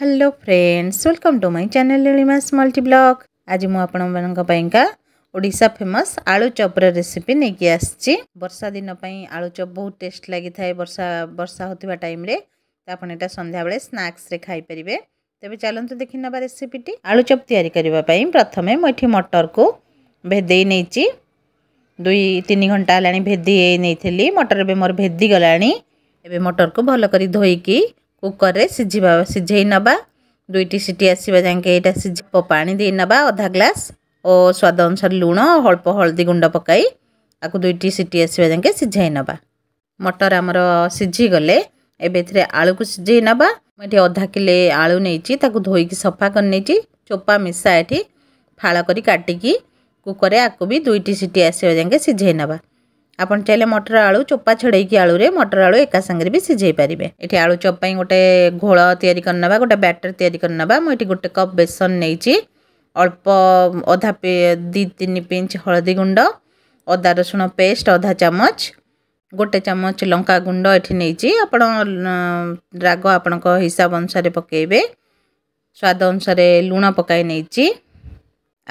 hello friends welcome to my channel Lilima's multi blog ଆଜି ମୁଁ ଆପଣମାନଙ୍କ ପାଇଁକା ଓଡ଼ିଶା ଫେମସ୍ ଆଳୁ ଚପ୍ର ରେସିପି ନେଇକି ଆସିଛି ବର୍ଷା ଦିନ ପାଇଁ ଆଳୁ ଚପ୍ ବହୁତ ଟେଷ୍ଟ ଲାଗିଥାଏ ବର୍ଷା ବର୍ଷା ହେଉଥିବା ଟାଇମ୍ରେ ତ ଆପଣ ଏଇଟା ସନ୍ଧ୍ୟାବେଳେ ସ୍ନାକ୍ସରେ ଖାଇପାରିବେ ତେବେ ଚାଲନ୍ତୁ ଦେଖିନେବା ରେସିପିଟି ଆଳୁ ଚପ୍ ତିଆରି କରିବା ପାଇଁ ପ୍ରଥମେ ମୁଁ ଏଠି ମଟରକୁ ଭେଦେଇ ନେଇଛି ଦୁଇ ତିନି ଘଣ୍ଟା ହେଲାଣି ଭେଦେଇ ନେଇଥିଲି ମଟର ଏବେ ମୋର ଭେଦି ଗଲାଣି ଏବେ ମଟରକୁ ଭଲ କରି ଧୋଇକି କୁକର୍ରେ ସିଝିବା ସିଝେଇ ନେବା ଦୁଇଟି ସିଟି ଆସିବା ଯାଇକି ଏଇଟା ସିଝ ପାଣି ଦେଇ ନେବା ଅଧା ଗ୍ଲାସ୍ ଓ ସ୍ୱାଦ ଅନୁସାରେ ଲୁଣ ଅଳ୍ପ ହଳଦୀ ଗୁଣ୍ଡ ପକାଇ ଆକୁ ଦୁଇଟି ସିଟି ଆସିବା ଯାଇକି ସିଝାଇ ନେବା ମଟର ଆମର ସିଝିଗଲେ ଏବେ ଏଥିରେ ଆଳୁକୁ ସିଝେଇ ନେବା ମୁଁ ଏଠି ଅଧା କିଲେ ଆଳୁ ନେଇଛି ତାକୁ ଧୋଇକି ସଫା କରିନେଇଛି ଚୋପା ମିଶା ଏଠି ଫାଳ କରି କାଟିକି କୁକରେ ଆକୁ ବି ଦୁଇଟି ସିଟି ଆସିବା ଯାଇକି ସିଝେଇ ନେବା ଆପଣ ଚାହିଁଲେ ମଟର ଆଳୁ ଚୋପା ଛଡ଼େଇକି ଆଳୁରେ ମଟର ଆଳୁ ଏକା ସାଙ୍ଗରେ ବି ସିଝେଇ ପାରିବେ ଏଠି ଆଳୁ ଚପ ପାଇଁ ଗୋଟେ ଘୋଳ ତିଆରି କରିନେବା ଗୋଟେ ବ୍ୟାଟର ତିଆରି କରିନେବା ମୁଁ ଏଠି ଗୋଟେ କପ୍ ବେସନ ନେଇଛି ଅଳ୍ପ ଅଧା ଦୁଇ ତିନି ପିଞ୍ଚ ହଳଦୀ ଗୁଣ୍ଡ ଅଦା ରସୁଣ ପେଷ୍ଟ ଅଧା ଚାମଚ ଗୋଟେ ଚାମଚ ଲଙ୍କା ଗୁଣ୍ଡ ଏଠି ନେଇଛି ଆପଣ ରାଗ ଆପଣଙ୍କ ହିସାବ ଅନୁସାରେ ପକାଇବେ ସ୍ୱାଦ ଅନୁସାରେ ଲୁଣ ପକାଇ ନେଇଛି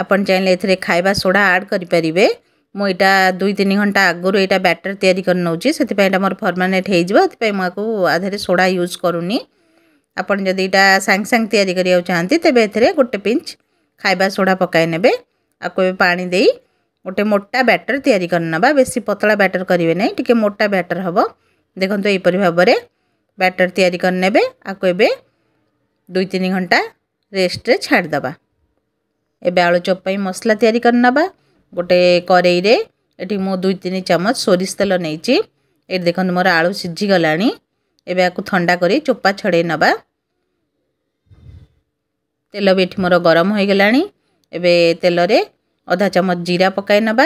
ଆପଣ ଚାହିଁଲେ ଏଥିରେ ଖାଇବା ସୋଡ଼ା ଆଡ଼୍ କରିପାରିବେ ମୁଁ ଏଇଟା ଦୁଇ ତିନି ଘଣ୍ଟା ଆଗରୁ ଏଇଟା ବ୍ୟାଟର ତିଆରି କରି ନେଉଛି ସେଥିପାଇଁ ଏଇଟା ମୋର ପରମାନେଣ୍ଟ ହେଇଯିବ ସେଥିପାଇଁ ମୁଁ ଆକୁ ଆଧାରେ ସୋଡ଼ା ୟୁଜ୍ କରୁନି ଆପଣ ଯଦି ଏଇଟା ସାଙ୍ଗେ ସାଙ୍ଗେ ତିଆରି କରିବାକୁ ଚାହାନ୍ତି ତେବେ ଏଥିରେ ଗୋଟେ ପିଞ୍ଚ ଖାଇବା ସୋଡ଼ା ପକାଇ ନେବେ ଆକୁ ଏବେ ପାଣି ଦେଇ ଗୋଟେ ମୋଟା ବ୍ୟାଟର ତିଆରି କରିନେବା ବେଶୀ ପତଳା ବ୍ୟାଟର କରିବେ ନାହିଁ ଟିକେ ମୋଟା ବ୍ୟାଟର ହେବ ଦେଖନ୍ତୁ ଏହିପରି ଭାବରେ ବ୍ୟାଟର ତିଆରି କରିନେବେ ଆକୁ ଏବେ ଦୁଇ ତିନି ଘଣ୍ଟା ରେଷ୍ଟରେ ଛାଡ଼ିଦେବା ଏବେ ଆଳୁଚପ ପାଇଁ ମସଲା ତିଆରି କରିନେବା ଗୋଟେ କରେଇରେ ଏଠି ମୁଁ ଦୁଇ ତିନି ଚାମଚ ସୋରିଷ ତେଲ ନେଇଛି ଏଠି ଦେଖନ୍ତୁ ମୋର ଆଳୁ ସିଝିଗଲାଣି ଏବେ ଆକୁ ଥଣ୍ଡା କରି ଚୋପା ଛଡ଼େଇ ନେବା ତେଲ ବି ଏଠି ମୋର ଗରମ ହୋଇଗଲାଣି ଏବେ ତେଲରେ ଅଧା ଚାମଚ ଜିରା ପକାଇ ନେବା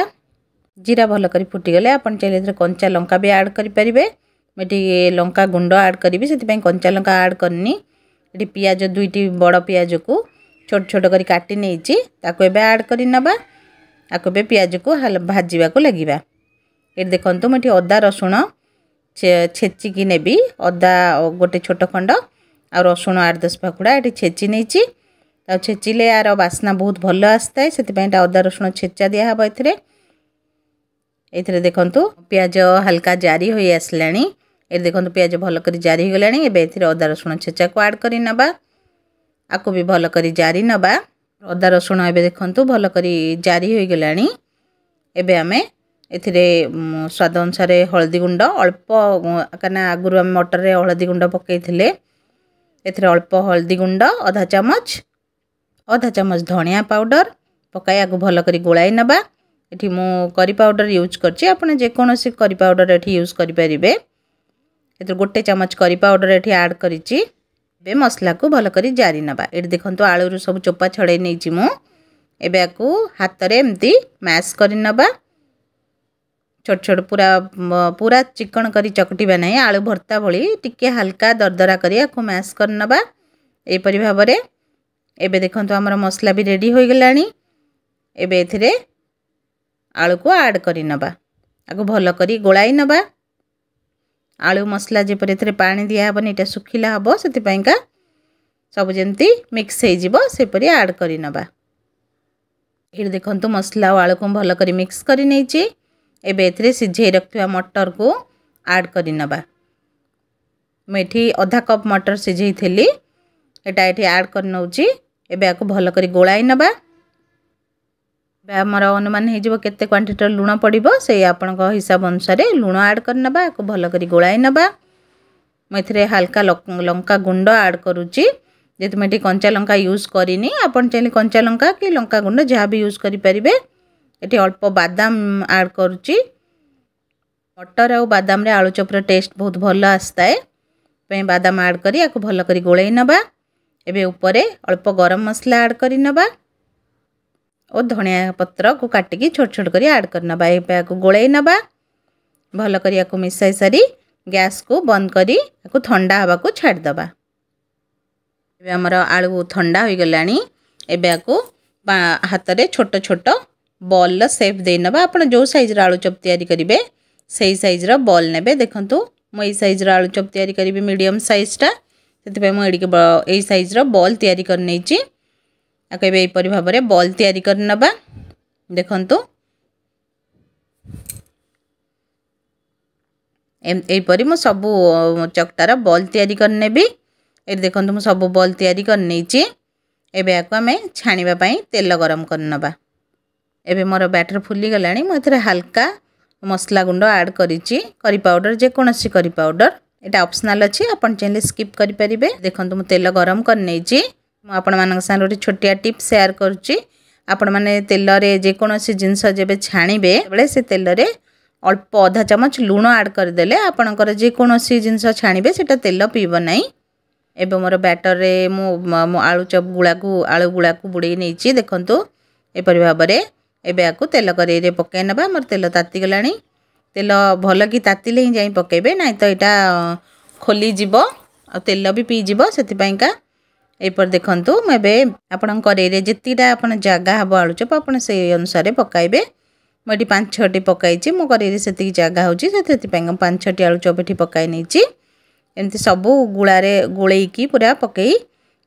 ଜିରା ଭଲ କରି ଫୁଟିଗଲେ ଆପଣ ଚାହିଁଲେ ଏଥିରେ କଞ୍ଚା ଲଙ୍କା ବି ଆଡ଼୍ କରିପାରିବେ ମୁଁ ଏଠି ଲଙ୍କା ଗୁଣ୍ଡ ଆଡ଼୍ କରିବି ସେଥିପାଇଁ କଞ୍ଚା ଲଙ୍କା ଆଡ଼୍ କରିନି ଏଠି ପିଆଜ ଦୁଇଟି ବଡ଼ ପିଆଜକୁ ଛୋଟ ଛୋଟ କରି କାଟି ନେଇଛି ତାକୁ ଏବେ ଆଡ଼୍ କରି ଆକୁ ଏବେ ପିଆଜକୁ ଭାଜିବାକୁ ଲାଗିବା ଏଠି ଦେଖନ୍ତୁ ମୁଁ ଏଠି ଅଦା ରସୁଣ ଛେଚିକି ନେବି ଅଦା ଗୋଟେ ଛୋଟ ଖଣ୍ଡ ଆଉ ରସୁଣ ଆଠ ଦଶ ପାଖୁଡ଼ା ଏଠି ଛେଚି ନେଇଛି ଆଉ ଛେଚିଲେ ଆର ବାସ୍ନା ବହୁତ ଭଲ ଆସିଥାଏ ସେଥିପାଇଁ ଏଇଟା ଅଦା ରସୁଣ ଛେଚା ଦିଆହେବ ଏଥିରେ ଏଇଥିରେ ଦେଖନ୍ତୁ ପିଆଜ ହାଲକା ଜାରି ହୋଇ ଆସିଲାଣି ଏଠି ଦେଖନ୍ତୁ ପିଆଜ ଭଲ କରି ଜାରି ହୋଇଗଲାଣି ଏବେ ଏଥିରେ ଅଦା ରସୁଣ ଛେଚାକୁ ଆଡ଼୍ କରି ନେବା ଆକୁ ବି ଭଲ କରି ଜାରି ନେବା ଅଦା ରସୁଣ ଏବେ ଦେଖନ୍ତୁ ଭଲ କରି ଜାରି ହୋଇଗଲାଣି ଏବେ ଆମେ ଏଥିରେ ସ୍ୱାଦ ଅନୁସାରେ ହଳଦୀ ଗୁଣ୍ଡ ଅଳ୍ପ କାହିଁକିନା ଆଗରୁ ଆମେ ମଟରରେ ହଳଦୀ ଗୁଣ୍ଡ ପକାଇଥିଲେ ଏଥିରେ ଅଳ୍ପ ହଳଦୀ ଗୁଣ୍ଡ ଅଧା ଚାମଚ ଅଧା ଚାମଚ ଧଣିଆ ପାଉଡ଼ର ପକାଇ ଆକୁ ଭଲ କରି ଗୋଳାଇ ନେବା ଏଠି ମୁଁ କରି ପାଉଡ଼ର ୟୁଜ୍ କରିଛି ଆପଣ ଯେକୌଣସି କରି ପାଉଡ଼ର ଏଠି ୟୁଜ୍ କରିପାରିବେ ଏଥିରେ ଗୋଟେ ଚାମଚ କରି ପାଉଡ଼ର ଏଠି ଆଡ଼୍ କରିଛି ଏବେ ମସଲାକୁ ଭଲ କରି ଜାରି ନେବା ଏଠି ଦେଖନ୍ତୁ ଆଳୁରୁ ସବୁ ଚୋପା ଛଡ଼ାଇ ନେଇଛି ମୁଁ ଏବେ ଆକୁ ହାତରେ ଏମିତି ମ୍ୟାସ୍ କରିନେବା ଛୋଟ ଛୋଟ ପୁରା ପୁରା ଚିକଣ କରି ଚକଟିବା ନାହିଁ ଆଳୁ ଭର୍ତ୍ତା ଭଳି ଟିକେ ହାଲକା ଦରଦରା କରି ଆକୁ ମ୍ୟାସ୍ କରିନେବା ଏହିପରି ଭାବରେ ଏବେ ଦେଖନ୍ତୁ ଆମର ମସଲା ବି ରେଡ଼ି ହୋଇଗଲାଣି ଏବେ ଏଥିରେ ଆଳୁକୁ ଆଡ଼୍ ନେବା ଆକୁ ଭଲ କରି ଗୋଳାଇ ନେବା ଆଳୁ ମସଲା ଯେପରି ଏଥିରେ ପାଣି ଦିଆହେବନି ଏଇଟା ଶୁଖିଲା ହେବ ସେଥିପାଇଁକା ସବୁ ଯେମିତି ମିକ୍ସ ହେଇଯିବ ସେପରି ଆଡ଼୍ କରିନେବା ଏଇଠି ଦେଖନ୍ତୁ ମସଲା ଆଉ ଆଳୁକୁ ଭଲ କରି ମିକ୍ସ କରି ନେଇଛି ଏବେ ଏଥିରେ ସିଝେଇ ରଖିଥିବା ମଟରକୁ ଆଡ଼୍ କରିନେବା ମୁଁ ଏଠି ଅଧା କପ୍ ମଟର ସିଝେଇଥିଲି ଏଇଟା ଏଠି ଆଡ଼୍ କରିନେଉଛି ଏବେ ଆକୁ ଭଲ କରି ଗୋଳାଇ ନେବା ଆମର ଅନୁମାନ ହେଇଯିବ କେତେ କ୍ୱାଣ୍ଟିଟିର ଲୁଣ ପଡ଼ିବ ସେଇ ଆପଣଙ୍କ ହିସାବ ଅନୁସାରେ ଲୁଣ ଆଡ଼୍ କରିନେବା ଆକୁ ଭଲ କରି ଗୋଳାଇ ନେବା ମୁଁ ଏଥିରେ ହାଲକା ଲଙ୍କା ଗୁଣ୍ଡ ଆଡ଼୍ କରୁଛି ଯେହେତୁ ମୁଁ ଏଠି କଞ୍ଚା ଲଙ୍କା ୟୁଜ୍ କରିନି ଆପଣ ଚାହିଁଲେ କଞ୍ଚା ଲଙ୍କା କି ଲଙ୍କା ଗୁଣ୍ଡ ଯାହା ବି ୟୁଜ୍ କରିପାରିବେ ଏଠି ଅଳ୍ପ ବାଦାମ ଆଡ଼୍ କରୁଛି ମଟର ଆଉ ବାଦାମରେ ଆଳୁଚପର ଟେଷ୍ଟ ବହୁତ ଭଲ ଆସିଥାଏ ପାଇଁ ବାଦାମ ଆଡ଼୍ କରି ଆକୁ ଭଲ କରି ଗୋଳାଇ ନେବା ଏବେ ଉପରେ ଅଳ୍ପ ଗରମ ମସଲା ଆଡ଼୍ କରିନେବା और धनिया पत्र को काटिक छोट छोट कर आड करना गोल भल कर मिसाई सारी गैस को बंद कर छाड़द आलु थंडा हो गला हाथ में छोट छोट बल रेप देने आपड़ जो सैज्र आलुचप तैयारी करेंगे से सैज्र बल ने देखू मुझ सैज्र आलुचप तैयारी करी मीडियम सैजटा से मुझे यही सैज्र बल या ତାକୁ ଏବେ ଏହିପରି ଭାବରେ ବଲ୍ ତିଆରି କରି ନେବା ଦେଖନ୍ତୁ ଏହିପରି ମୁଁ ସବୁ ଚକଟାର ବଲ୍ ତିଆରି କରିନେବି ଏଠି ଦେଖନ୍ତୁ ମୁଁ ସବୁ ବଲ୍ ତିଆରି କରିନେଇଛି ଏବେ ଏହାକୁ ଆମେ ଛାଣିବା ପାଇଁ ତେଲ ଗରମ କରିନେବା ଏବେ ମୋର ବ୍ୟାଟର ଫୁଲିଗଲାଣି ମୁଁ ଏଥିରେ ହାଲକା ମସଲା ଗୁଣ୍ଡ ଆଡ଼୍ କରିଛି କରି ପାଉଡ଼ର ଯେକୌଣସି କରି ପାଉଡ଼ର ଏଇଟା ଅପ୍ସନାଲ୍ ଅଛି ଆପଣ ଚାହିଁଲେ ସ୍କିପ୍ କରିପାରିବେ ଦେଖନ୍ତୁ ମୁଁ ତେଲ ଗରମ କରିନେଇଛି ମୁଁ ଆପଣମାନଙ୍କ ସାଙ୍ଗରେ ଗୋଟେ ଛୋଟିଆ ଟିପ୍ ସେୟାର କରୁଛି ଆପଣମାନେ ତେଲରେ ଯେକୌଣସି ଜିନିଷ ଯେବେ ଛାଣିବେ ବେଳେ ସେ ତେଲରେ ଅଳ୍ପ ଅଧା ଚାମଚ ଲୁଣ ଆଡ଼୍ କରିଦେଲେ ଆପଣଙ୍କର ଯେକୌଣସି ଜିନିଷ ଛାଣିବେ ସେଇଟା ତେଲ ପିଇବ ନାହିଁ ଏବେ ମୋର ବ୍ୟାଟର୍ରେ ମୁଁ ଆଳୁ ଚପ ଗୁଳାକୁ ଆଳୁ ଗୁଳାକୁ ବୁଡ଼େଇ ନେଇଛି ଦେଖନ୍ତୁ ଏପରି ଭାବରେ ଏବେ ଆକୁ ତେଲ କରେଇରେ ପକାଇ ନେବା ମୋର ତେଲ ତାତିଗଲାଣି ତେଲ ଭଲ କି ତାତିଲେ ହିଁ ଯାଇ ପକାଇବେ ନାହିଁ ତ ଏଇଟା ଖୋଲିଯିବ ଆଉ ତେଲ ବି ପିଇଯିବ ସେଥିପାଇଁକା यहपर देखु मुझे जीटा आप जगह हम आलुचप आपसार पकाइए मुझे पाँच छटी पकई मो कई से जगह होती पाँच छटी आलुचप ये पकई एमती सब गुला गोल पूरा पकई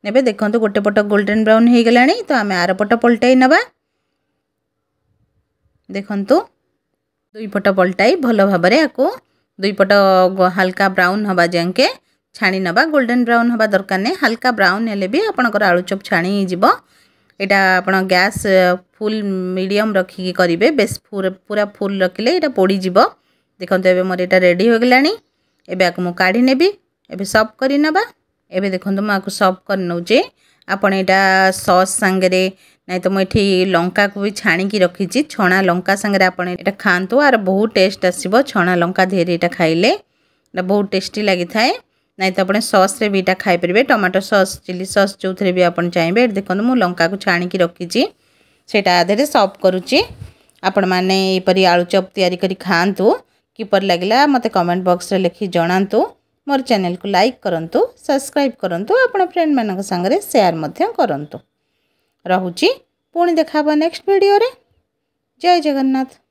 ने देखते गोटे पट गोल्डेन ब्राउन हो गला तो आम आर पट पलट नवा देखु दुईपट पलटाई भल भाव दुईपट हाल्का ब्राउन हवा जाके ଛାଣି ନେବା ଗୋଲ୍ଡେନ୍ ବ୍ରାଉନ୍ ହେବା ଦରକାର ନାହିଁ ହାଲକା ବ୍ରାଉନ୍ ହେଲେ ବି ଆପଣଙ୍କର ଆଳୁ ଚପ୍ ଛାଣି ହେଇଯିବ ଏଇଟା ଆପଣ ଗ୍ୟାସ୍ ଫୁଲ୍ ମିଡ଼ିୟମ୍ ରଖିକି କରିବେ ବେଶ୍ ପୁରା ଫୁଲ୍ ରଖିଲେ ଏଇଟା ପୋଡ଼ିଯିବ ଦେଖନ୍ତୁ ଏବେ ମୋର ଏଇଟା ରେଡ଼ି ହୋଇଗଲାଣି ଏବେ ଆକୁ ମୁଁ କାଢ଼ି ନେବି ଏବେ ସର୍ଭ କରିନେବା ଏବେ ଦେଖନ୍ତୁ ମୁଁ ଆକୁ ସର୍ଭ କରିନେଉଛି ଆପଣ ଏଇଟା ସସ୍ ସାଙ୍ଗରେ ନାଇଁ ତ ମୁଁ ଏଠି ଲଙ୍କାକୁ ବି ଛାଣିକି ରଖିଛି ଛଣା ଲଙ୍କା ସାଙ୍ଗରେ ଆପଣ ଏଇଟା ଖାଆନ୍ତୁ ଆର ବହୁତ ଟେଷ୍ଟ ଆସିବ ଛଣା ଲଙ୍କା ଦେହରେ ଏଇଟା ଖାଇଲେ ଏଇଟା ବହୁତ ଟେଷ୍ଟି ଲାଗିଥାଏ ନାଇଁ ତ ଆପଣ ସସ୍ରେ ବି ଏଇଟା ଖାଇପାରିବେ ଟମାଟୋ ସସ୍ ଚିଲି ସସ୍ ଯେଉଁଥିରେ ବି ଆପଣ ଚାହିଁବେ ଏଠି ଦେଖନ୍ତୁ ମୁଁ ଲଙ୍କାକୁ ଛାଣିକି ରଖିଛି ସେଇଟା ଦେହରେ ସର୍ଭ କରୁଛି ଆପଣମାନେ ଏହିପରି ଆଳୁ ଚପ୍ ତିଆରି କରି ଖାଆନ୍ତୁ କିପରି ଲାଗିଲା ମୋତେ କମେଣ୍ଟ ବକ୍ସରେ ଲେଖି ଜଣାନ୍ତୁ ମୋର ଚ୍ୟାନେଲକୁ ଲାଇକ୍ କରନ୍ତୁ ସବସ୍କ୍ରାଇବ୍ କରନ୍ତୁ ଆପଣ ଫ୍ରେଣ୍ଡମାନଙ୍କ ସାଙ୍ଗରେ ସେୟାର ମଧ୍ୟ କରନ୍ତୁ ରହୁଛି ପୁଣି ଦେଖା ହେବ ନେକ୍ସଟ ଭିଡ଼ିଓରେ ଜୟ ଜଗନ୍ନାଥ